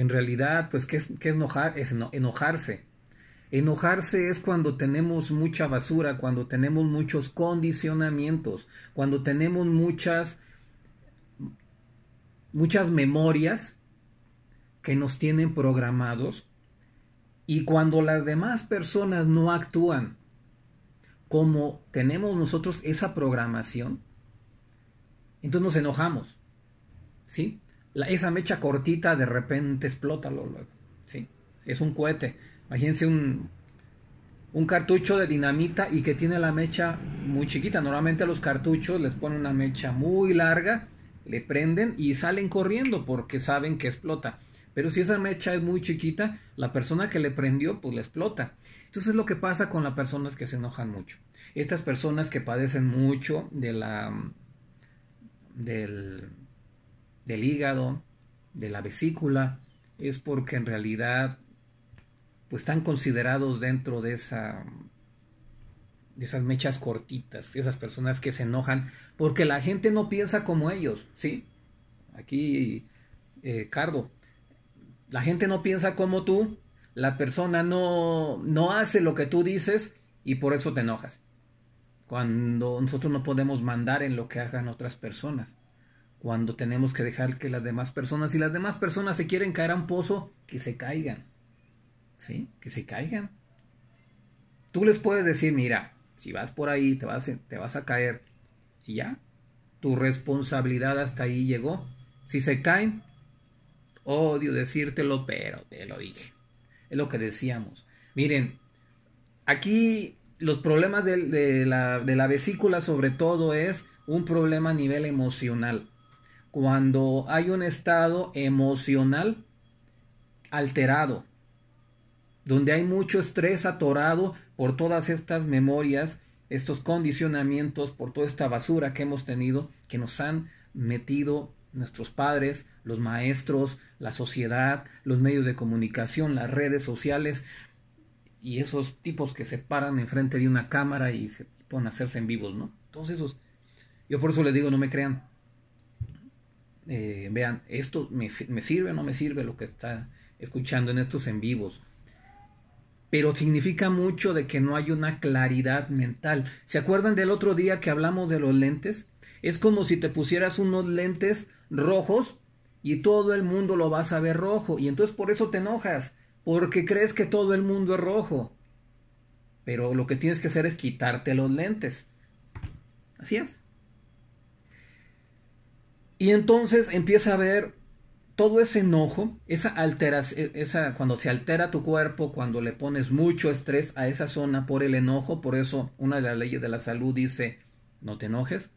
En realidad, pues, ¿qué es, qué enojar? es enojarse? Enojarse es cuando tenemos mucha basura, cuando tenemos muchos condicionamientos, cuando tenemos muchas, muchas memorias que nos tienen programados y cuando las demás personas no actúan como tenemos nosotros esa programación, entonces nos enojamos. ¿Sí? esa mecha cortita de repente explota. Lo, ¿sí? Es un cohete. Imagínense un, un cartucho de dinamita y que tiene la mecha muy chiquita. Normalmente a los cartuchos les ponen una mecha muy larga, le prenden y salen corriendo porque saben que explota. Pero si esa mecha es muy chiquita, la persona que le prendió pues la explota. Entonces lo que pasa con las personas que se enojan mucho. Estas personas que padecen mucho de la del del hígado, de la vesícula, es porque en realidad pues están considerados dentro de esa de esas mechas cortitas, esas personas que se enojan porque la gente no piensa como ellos, ¿sí? Aquí eh, Cardo, la gente no piensa como tú, la persona no, no hace lo que tú dices y por eso te enojas. Cuando nosotros no podemos mandar en lo que hagan otras personas cuando tenemos que dejar que las demás personas, si las demás personas se quieren caer a un pozo, que se caigan. ¿Sí? Que se caigan. Tú les puedes decir, mira, si vas por ahí, te vas, te vas a caer. Y ya, tu responsabilidad hasta ahí llegó. Si se caen, odio decírtelo, pero te lo dije. Es lo que decíamos. Miren, aquí los problemas de la vesícula sobre todo es un problema a nivel emocional cuando hay un estado emocional alterado, donde hay mucho estrés atorado por todas estas memorias, estos condicionamientos, por toda esta basura que hemos tenido, que nos han metido nuestros padres, los maestros, la sociedad, los medios de comunicación, las redes sociales y esos tipos que se paran enfrente de una cámara y se ponen a hacerse en vivos, ¿no? Todos esos. Yo por eso les digo, no me crean. Eh, vean, esto me, me sirve o no me sirve lo que está escuchando en estos en vivos. Pero significa mucho de que no hay una claridad mental. ¿Se acuerdan del otro día que hablamos de los lentes? Es como si te pusieras unos lentes rojos y todo el mundo lo vas a ver rojo. Y entonces por eso te enojas, porque crees que todo el mundo es rojo. Pero lo que tienes que hacer es quitarte los lentes. Así es. Y entonces empieza a ver todo ese enojo, esa e, esa, cuando se altera tu cuerpo, cuando le pones mucho estrés a esa zona por el enojo, por eso una de las leyes de la salud dice, no te enojes,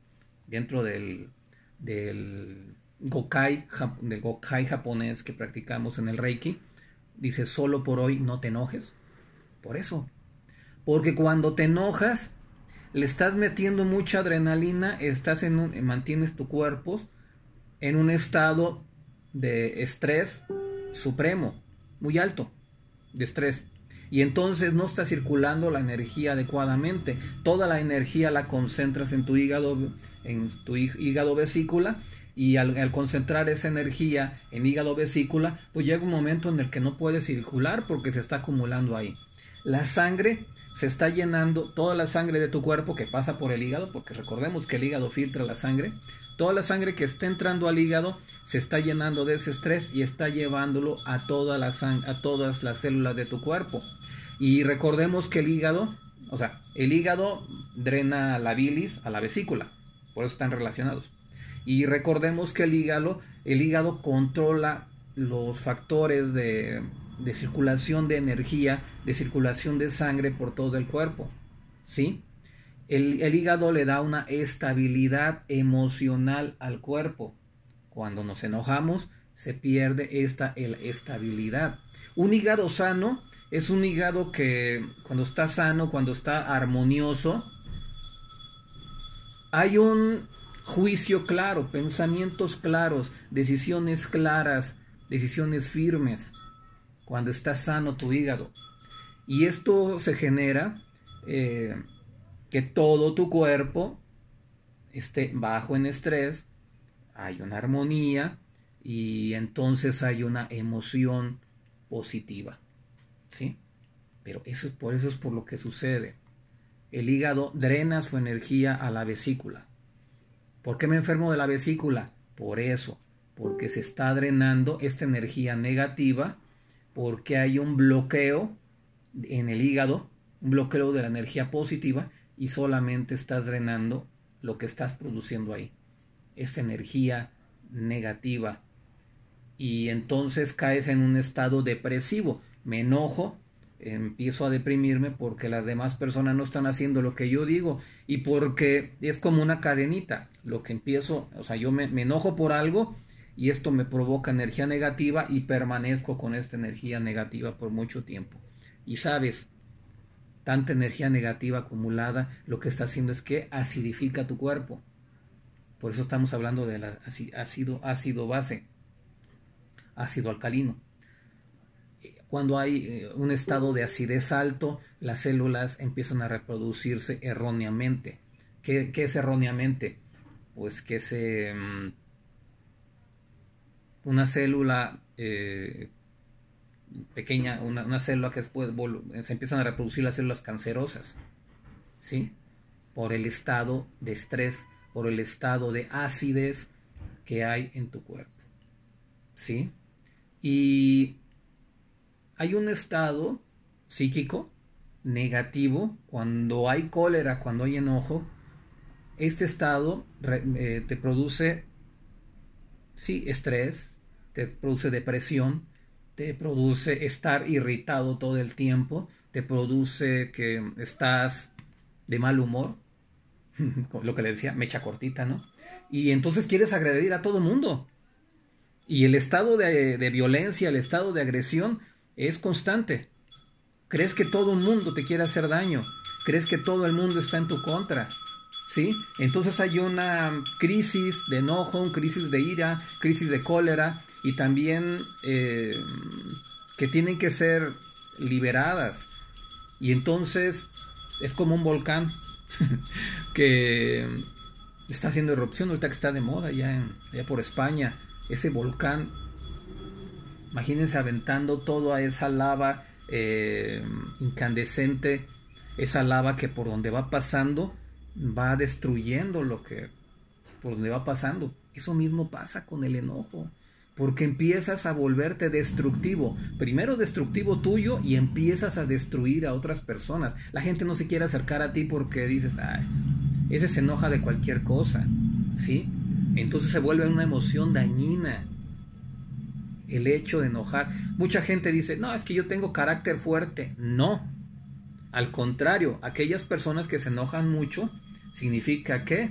dentro del, del Gokai, del Gokai japonés que practicamos en el Reiki, dice solo por hoy no te enojes. Por eso. Porque cuando te enojas, le estás metiendo mucha adrenalina, estás en un, mantienes tu cuerpo en un estado de estrés supremo, muy alto, de estrés. Y entonces no está circulando la energía adecuadamente. Toda la energía la concentras en tu hígado, en tu hígado vesícula. Y al, al concentrar esa energía en hígado vesícula, pues llega un momento en el que no puede circular porque se está acumulando ahí. La sangre se está llenando toda la sangre de tu cuerpo que pasa por el hígado, porque recordemos que el hígado filtra la sangre, toda la sangre que está entrando al hígado se está llenando de ese estrés y está llevándolo a, a todas las células de tu cuerpo. Y recordemos que el hígado, o sea, el hígado drena la bilis a la vesícula, por eso están relacionados. Y recordemos que el hígado, el hígado controla los factores de de circulación de energía, de circulación de sangre por todo el cuerpo. ¿Sí? El, hígado le da una estabilidad emocional al cuerpo. Cuando nos enojamos, se pierde esta el estabilidad. Un hígado sano es un hígado que cuando está sano, cuando está armonioso, hay un juicio claro, pensamientos claros, decisiones claras, decisiones firmes cuando está sano tu hígado. Y esto se genera eh, que todo tu cuerpo esté bajo en estrés, hay una armonía y entonces hay una emoción positiva. ¿Sí? Pero eso es por eso es por lo que sucede. El hígado drena su energía a la vesícula. ¿Por qué me enfermo de la vesícula? Por eso, porque se está drenando esta energía negativa porque hay un bloqueo en el hígado, un bloqueo de la energía positiva y solamente estás drenando lo que estás produciendo ahí, esta energía negativa. Y entonces caes en un estado depresivo, me enojo, empiezo a deprimirme porque las demás personas no están haciendo lo que yo digo y porque es como una cadenita, lo que empiezo, o sea, yo me, me enojo por algo y esto me provoca energía negativa y permanezco con esta energía negativa por mucho tiempo. Y sabes, tanta energía negativa acumulada lo que está haciendo es que acidifica tu cuerpo. Por eso estamos hablando del ácido, ácido base, ácido alcalino. Cuando hay eh, un estado de acidez alto, las células empiezan a reproducirse erróneamente. qué es erróneamente? Pues que se mm, una célula eh, pequeña, una, célula que después se empiezan a reproducir las células cancerosas, ¿sí? Por el estado de estrés, por el estado de acidez que hay en tu cuerpo, ¿sí? Y hay un estado psíquico negativo cuando hay cólera, cuando hay enojo. Este estado eh, te produce, sí, estrés, te produce depresión, te produce estar irritado todo el tiempo, te produce que estás de mal humor, lo que le decía, mecha cortita, ¿no? Y entonces quieres agredir a todo el mundo. Y el estado de, violencia, el estado de agresión es constante. Crees que todo el mundo te quiere hacer daño, crees que todo el mundo está en tu contra, ¿sí? Entonces hay una crisis de enojo, crisis de ira, crisis de cólera, y también eh, que tienen que ser liberadas. Y entonces es como un volcán que está haciendo erupción, ahorita que está de moda ya en, por España, ese volcán, imagínense aventando toda esa lava eh, incandescente, esa lava que por donde va pasando va destruyendo lo que por donde va pasando. Eso mismo pasa con el enojo. Porque empiezas a volverte destructivo. Primero destructivo tuyo y empiezas a destruir a otras personas. La gente no se quiere acercar a ti porque dices, ay, ese se enoja de cualquier cosa. ¿Sí? Entonces se vuelve una emoción dañina. El hecho de enojar. Mucha gente dice, no, es que yo tengo carácter fuerte. No. Al contrario, aquellas personas que se enojan mucho, significa que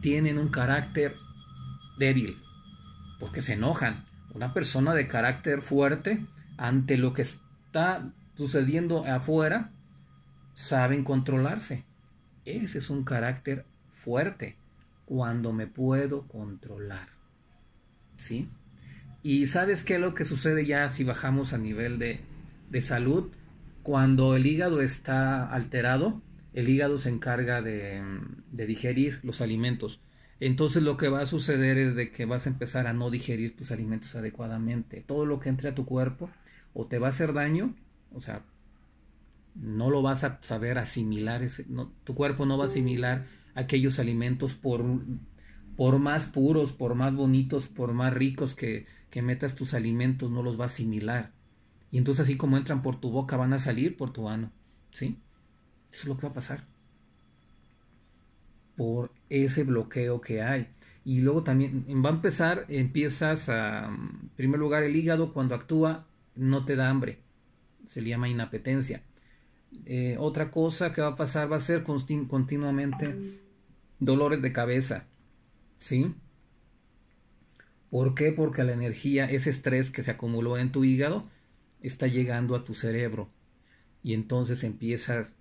tienen un carácter débil, porque se enojan. Una persona de carácter fuerte ante lo que está sucediendo afuera, saben controlarse. Ese es un carácter fuerte, cuando me puedo controlar. ¿Sí? Y sabes qué es lo que sucede ya si bajamos a nivel de, de salud, cuando el hígado está alterado, el hígado se encarga de digerir los alimentos entonces lo que va a suceder es de que vas a empezar a no digerir tus alimentos adecuadamente. Todo lo que entre a tu cuerpo o te va a hacer daño, o sea, no lo vas a saber asimilar, tu cuerpo no va a asimilar aquellos alimentos por, por más puros, por más bonitos, por más ricos que, que metas tus alimentos, no los va a asimilar. Y entonces así como entran por tu boca, van a salir por tu ano, ¿sí? Eso es lo que va a pasar por ese bloqueo que hay. Y luego también mm, va a empezar, empiezas a, en mm, primer lugar, el hígado cuando actúa no te da hambre, se le llama inapetencia. Eh, otra cosa que va a pasar va a ser continuamente dolores de cabeza, ¿sí? ¿Por qué? Porque la energía, ese estrés que se acumuló en tu hígado, está llegando a tu cerebro. Y entonces empiezas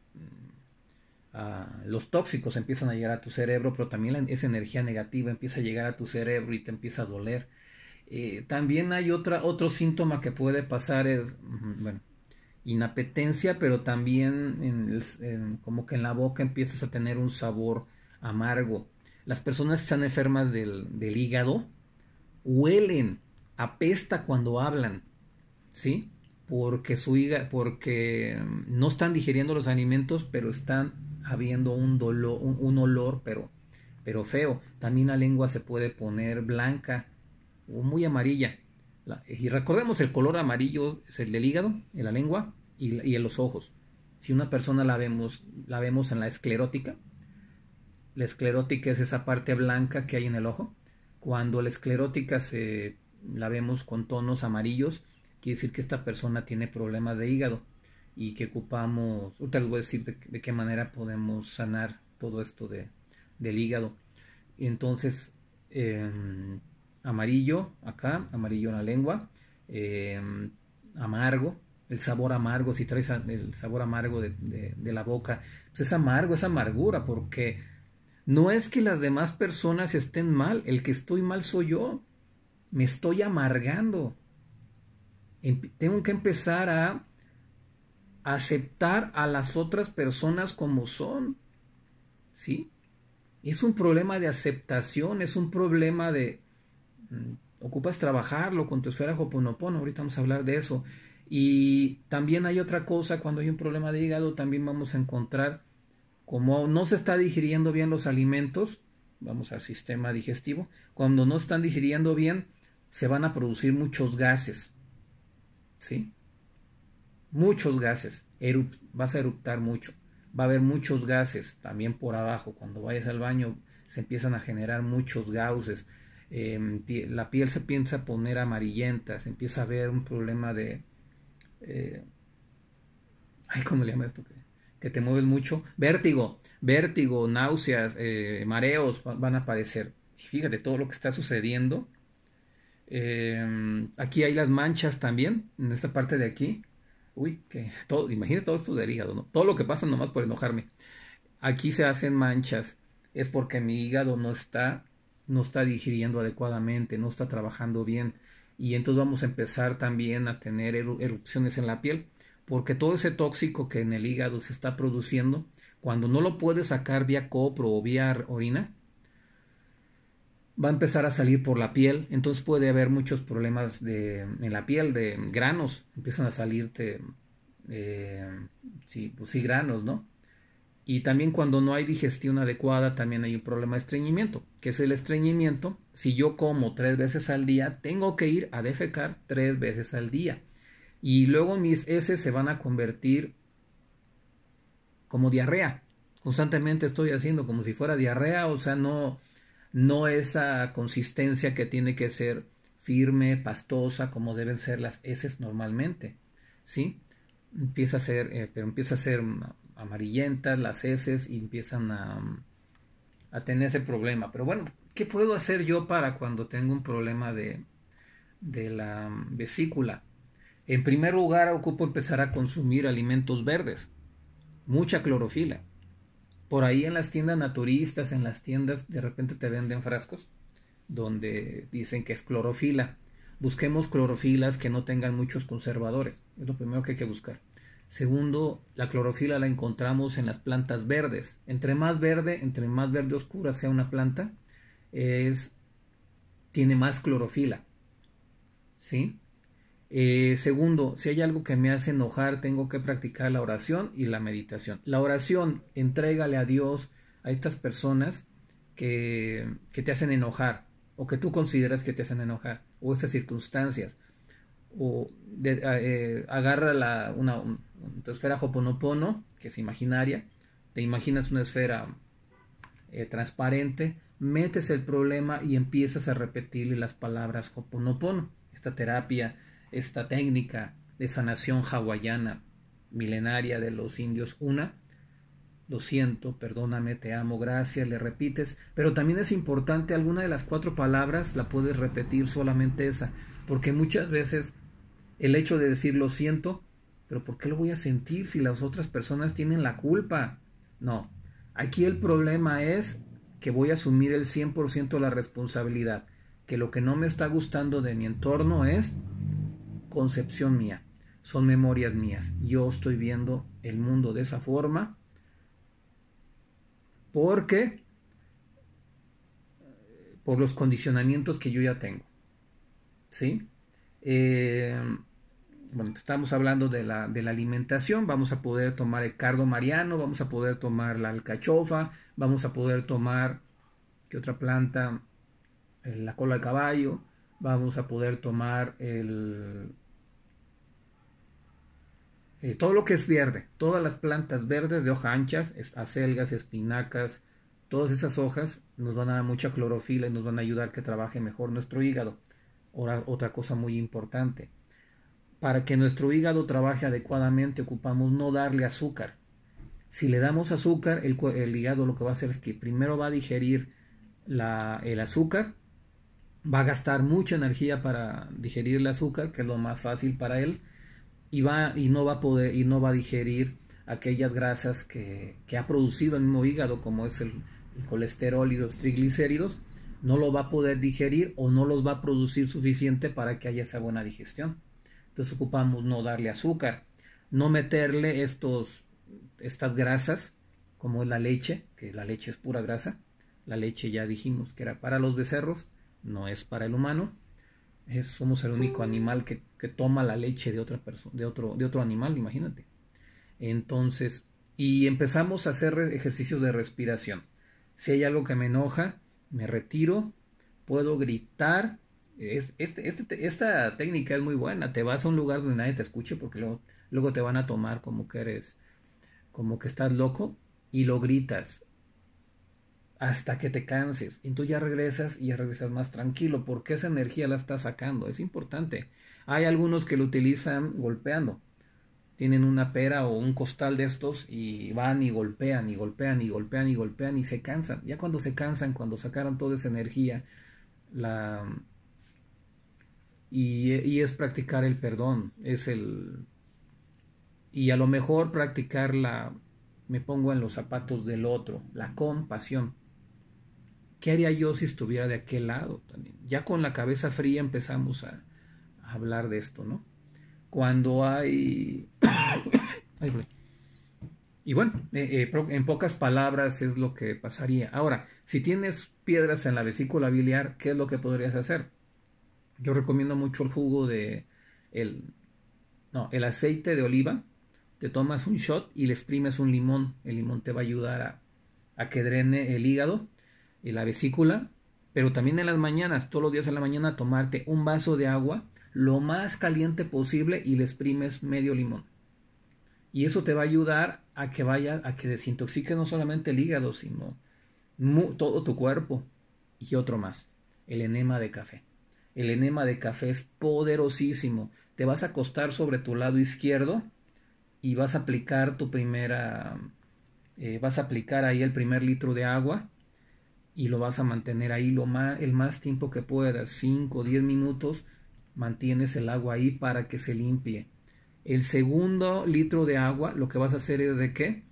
Ah, los tóxicos empiezan a llegar a tu cerebro, pero también esa energía negativa empieza a llegar a tu cerebro y te empieza a doler. Eh, también hay otra, otro síntoma que puede pasar, es, mm, bueno, inapetencia, pero también como que en la boca empiezas a tener un sabor amargo. Las personas que están enfermas del, del hígado huelen, apesta cuando hablan, ¿sí? porque, su hígado, porque mm, no están digiriendo los alimentos, pero están habiendo un, dolor, un, olor, pero, pero feo. También la lengua se puede poner blanca o muy amarilla. y recordemos, el color amarillo es el del hígado, en la lengua y, y, en los ojos. Si una persona la vemos, la vemos en la esclerótica, la esclerótica es esa parte blanca que hay en el ojo. Cuando la esclerótica se, la vemos con tonos amarillos, quiere decir que esta persona tiene problemas de hígado y que ocupamos, ahorita les voy a decir de, qué manera podemos sanar todo esto de, del hígado. Entonces, em, amarillo acá, amarillo en la lengua, em, amargo, el sabor amargo, si traes el sabor amargo de, la boca, pues es amargo, es amargura, porque no es que las demás personas estén mal, el que estoy mal soy yo, me estoy amargando, tengo que empezar a aceptar a las otras personas como son. ¿Sí? Es un problema de aceptación, es un problema de... Mm, ocupas trabajarlo con tu esfera joponopono, ahorita vamos a hablar de eso. Y también hay otra cosa, cuando hay un problema de hígado, también vamos a encontrar, como no se está digiriendo bien los alimentos, vamos al sistema digestivo, cuando no están digiriendo bien, se van a producir muchos gases. ¿sí? Muchos gases, vas a eruptar mucho, va a haber muchos gases también por abajo, cuando vayas al baño se empiezan a generar muchos gases, em, la piel se piensa poner amarillenta, se empieza a ver un problema de... Eh, ay, ¿cómo le llamas esto? Que, te mueves mucho, vértigo, vértigo, náuseas, eh, mareos van a aparecer. Fíjate todo lo que está sucediendo Em, aquí hay las manchas también, en esta parte de aquí. Uy, que todo, imagínate todo esto del hígado, Todo lo que pasa nomás por enojarme. Aquí se hacen manchas. Es porque mi hígado no está, no está digiriendo adecuadamente, no está trabajando bien. Y entonces vamos a empezar también a tener erupciones en la piel. Porque todo ese tóxico que en el hígado se está produciendo, cuando no lo puedes sacar vía copro o vía orina, va a empezar a salir por la piel, entonces puede haber muchos problemas de, en la piel, de granos, empiezan a salirte, eh, pues sí, granos, ¿no? Y también cuando no hay digestión adecuada, también hay un problema de estreñimiento, que es el estreñimiento. Si yo como tres veces al día, tengo que ir a defecar tres veces al día. Y luego mis S se van a convertir como diarrea. Constantemente estoy haciendo como si fuera diarrea, o sea, no, no esa consistencia que tiene que ser firme, pastosa, como deben ser las heces normalmente, ¿sí? Empieza a ser, eh, pero empieza a ser amarillentas las heces y empiezan a, a tener ese problema. Pero bueno, ¿qué puedo hacer yo para cuando tengo un problema de, de la vesícula? En primer lugar, ocupo empezar a consumir alimentos verdes, mucha clorofila. Por ahí en las tiendas naturistas, en las tiendas de repente te venden frascos donde dicen que es clorofila. Busquemos clorofilas que no tengan muchos conservadores. Es lo primero que hay que buscar. Segundo, la clorofila la encontramos en las plantas verdes. Entre más verde, entre más verde oscura sea una planta, es, tiene más clorofila. ¿Sí? Eh, segundo, si hay algo que me hace enojar, tengo que practicar la oración y la meditación. La oración, entrégale a Dios a estas personas que, te hacen enojar o que tú consideras que te hacen enojar o estas circunstancias. O eh, agarra la, una, esfera Hoponopono, que es imaginaria, te imaginas una esfera eh, transparente, metes el problema y empiezas a repetirle las palabras Hoponopono. Esta terapia esta técnica de sanación hawaiana milenaria de los indios una. Lo siento, perdóname, te amo, gracias, le repites, pero también es importante alguna de las cuatro palabras la puedes repetir solamente esa, porque muchas veces el hecho de decir lo siento, pero ¿por qué lo voy a sentir si las otras personas tienen la culpa? No, aquí el problema es que voy a asumir el 100% la responsabilidad, que lo que no me está gustando de mi entorno es concepción mía, son memorias mías. Yo estoy viendo el mundo de esa forma porque por los condicionamientos que yo ya tengo. ¿Sí? Em, bueno, estamos hablando de la, de la, alimentación, vamos a poder tomar el cardo mariano, vamos a poder tomar la alcachofa, vamos a poder tomar, ¿qué otra planta? Eh, la cola de caballo, vamos a poder tomar el, eh, todo lo que es verde, todas las plantas verdes de hoja anchas, acelgas, espinacas, todas esas hojas nos van a dar mucha clorofila y nos van a ayudar que trabaje mejor nuestro hígado. Ahora, otra cosa muy importante. Para que nuestro hígado trabaje adecuadamente ocupamos no darle azúcar. Si le damos azúcar, el, hígado lo que va a hacer es que primero va a digerir el azúcar, va a gastar mucha energía para digerir el azúcar, que es lo más fácil para él, y, va, y, no va a poder, y no va a digerir aquellas grasas que, ha producido el mismo hígado, como es el, colesterol y los triglicéridos, no lo va a poder digerir o no los va a producir suficiente para que haya esa buena digestión. Entonces ocupamos no darle azúcar, no meterle estos, estas grasas, como es la leche, que la leche es pura grasa, la leche ya dijimos que era para los becerros, no es para el humano, somos el único animal que, toma la leche de, otra persona, de, otro, de otro animal, imagínate. Entonces, y empezamos a hacer ejercicios de respiración. Si hay algo que me enoja, me retiro, puedo gritar. Este, este esta técnica es muy buena. Te vas a un lugar donde nadie te escuche porque luego, luego te van a tomar como que eres, como que estás loco y lo gritas hasta que te canses. Y tú ya regresas y ya regresas más tranquilo porque esa energía la estás sacando. Es importante. Hay algunos que lo utilizan golpeando. Tienen una pera o un costal de estos y van y golpean y golpean y golpean y golpean y se cansan. Ya cuando se cansan, cuando sacaron toda esa energía, la... Y, y es practicar el perdón, es el... Y a lo mejor practicar la... Me pongo en los zapatos del otro, la compasión ¿Qué haría yo si estuviera de aquel lado también? Ya con la cabeza fría empezamos a, hablar de esto, ¿no? Cuando hay... y bueno, eh, eh, en pocas palabras es lo que pasaría. Ahora, si tienes piedras en la vesícula biliar, ¿qué es lo que podrías hacer? Yo recomiendo mucho el jugo de... El, no, el aceite de oliva, te tomas un shot y le exprimes un limón. El limón te va a ayudar a, a que drene el hígado la vesícula, pero también en las mañanas, todos los días en la mañana, tomarte un vaso de agua lo más caliente posible y le exprimes medio limón. Y eso te va a ayudar a que vaya, a que desintoxique no solamente el hígado, sino todo tu cuerpo. Y otro más, el enema de café. El enema de café es poderosísimo. Te vas a acostar sobre tu lado izquierdo y vas a aplicar tu primera, eh, vas a aplicar ahí el primer litro de agua y lo vas a mantener ahí lo más, el más tiempo que puedas, 5 o 10 minutos, mantienes el agua ahí para que se limpie. El segundo litro de agua, lo que vas a hacer es de qué?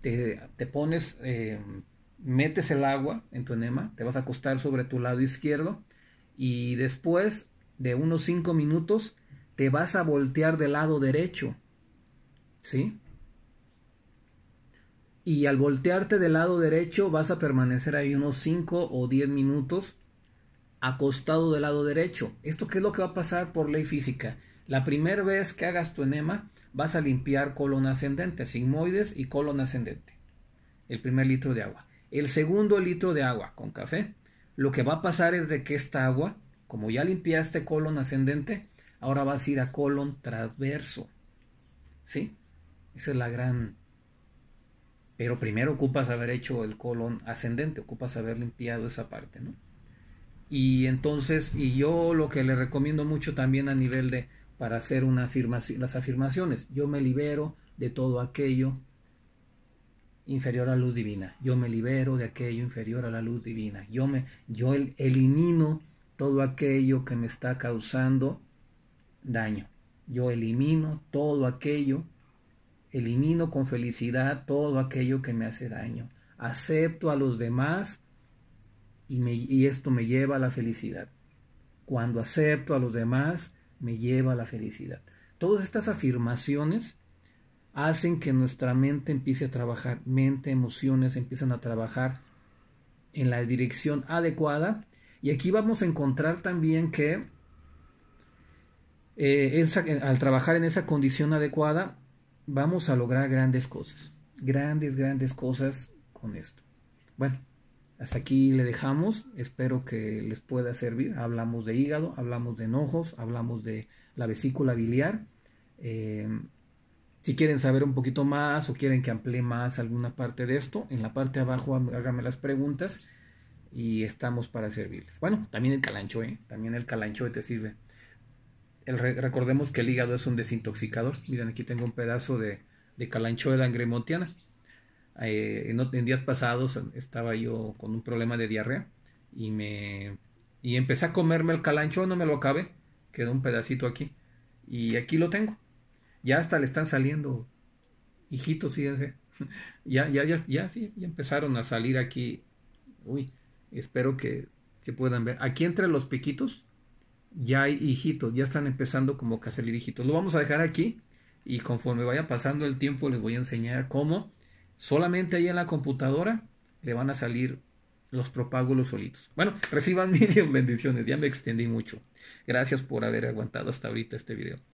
Te, pones, eh, metes el agua en tu enema, te vas a acostar sobre tu lado izquierdo y después de unos 5 minutos te vas a voltear del lado derecho. ¿Sí? y al voltearte del lado derecho vas a permanecer ahí unos 5 o 10 minutos acostado del lado derecho. ¿Esto qué es lo que va a pasar por ley física? La primera vez que hagas tu enema vas a limpiar colon ascendente, sigmoides y colon ascendente. El primer litro de agua. El segundo litro de agua con café. Lo que va a pasar es de que esta agua, como ya limpiaste colon ascendente, ahora vas a ir a colon transverso. ¿Sí? Esa es la gran pero primero ocupas haber hecho el colon ascendente, ocupas haber limpiado esa parte, ¿no? Y entonces, y yo lo que le recomiendo mucho también a nivel de, para hacer una afirmación, las afirmaciones, yo me libero de todo aquello inferior a la luz divina, yo me libero de aquello inferior a la luz divina, yo, me, yo elimino todo aquello que me está causando daño, yo elimino todo aquello Elimino con felicidad todo aquello que me hace daño. Acepto a los demás y, me, y esto me lleva a la felicidad. Cuando acepto a los demás, me lleva a la felicidad. Todas estas afirmaciones hacen que nuestra mente empiece a trabajar, mente, emociones empiezan a trabajar en la dirección adecuada. Y aquí vamos a encontrar también que eh, eh, al trabajar en esa condición adecuada, vamos a lograr grandes cosas. Grandes, grandes cosas con esto. Bueno, hasta aquí le dejamos. Espero que les pueda servir. Hablamos de hígado, hablamos de enojos, hablamos de la vesícula biliar. Em, si quieren saber un poquito más o quieren que amplíe más alguna parte de esto, en la parte de abajo háganme las preguntas y estamos para servirles. Bueno, también el calancho, ¿eh? También el calancho te sirve recordemos que el hígado es un desintoxicador. Miren, aquí tengo un pedazo de, de la eh, en, días pasados estaba yo con un problema de diarrea y me y empecé a comerme el calancho, no me lo acabé, quedó un pedacito aquí y aquí lo tengo. Ya hasta le están saliendo hijitos, fíjense. ya, ya, ya, ya, sí, ya empezaron a salir aquí. Uy, espero que, que puedan ver. Aquí entre los piquitos ya hay hijitos, ya están empezando como que a salir hijitos. Lo vamos a dejar aquí y conforme vaya pasando el tiempo les voy a enseñar cómo solamente ahí en la computadora le van a salir los propágulos solitos. Bueno, reciban mil bendiciones, ya me extendí mucho. Gracias por haber aguantado hasta ahorita este video.